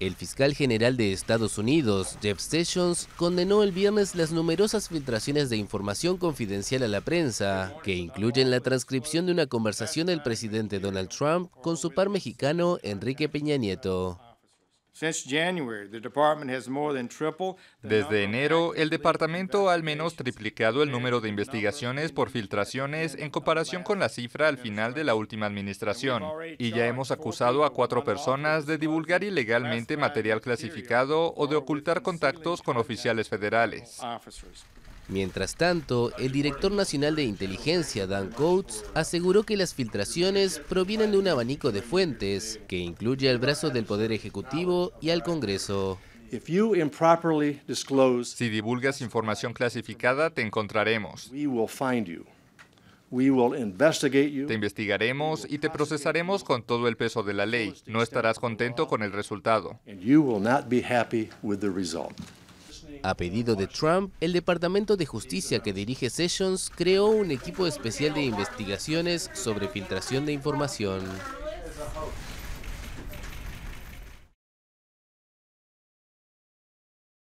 El fiscal general de Estados Unidos, Jeff Sessions, condenó el viernes las numerosas filtraciones de información confidencial a la prensa, que incluyen la transcripción de una conversación del presidente Donald Trump con su par mexicano Enrique Peña Nieto. Desde enero, el departamento ha al menos triplicado el número de investigaciones por filtraciones en comparación con la cifra al final de la última administración, y ya hemos acusado a cuatro personas de divulgar ilegalmente material clasificado o de ocultar contactos con oficiales federales. Mientras tanto, el director nacional de inteligencia, Dan Coates, aseguró que las filtraciones provienen de un abanico de fuentes que incluye al brazo del Poder Ejecutivo y al Congreso. Si divulgas información clasificada, te encontraremos. Te investigaremos y te procesaremos con todo el peso de la ley. No estarás contento con el resultado. A pedido de Trump, el Departamento de Justicia que dirige Sessions creó un equipo especial de investigaciones sobre filtración de información.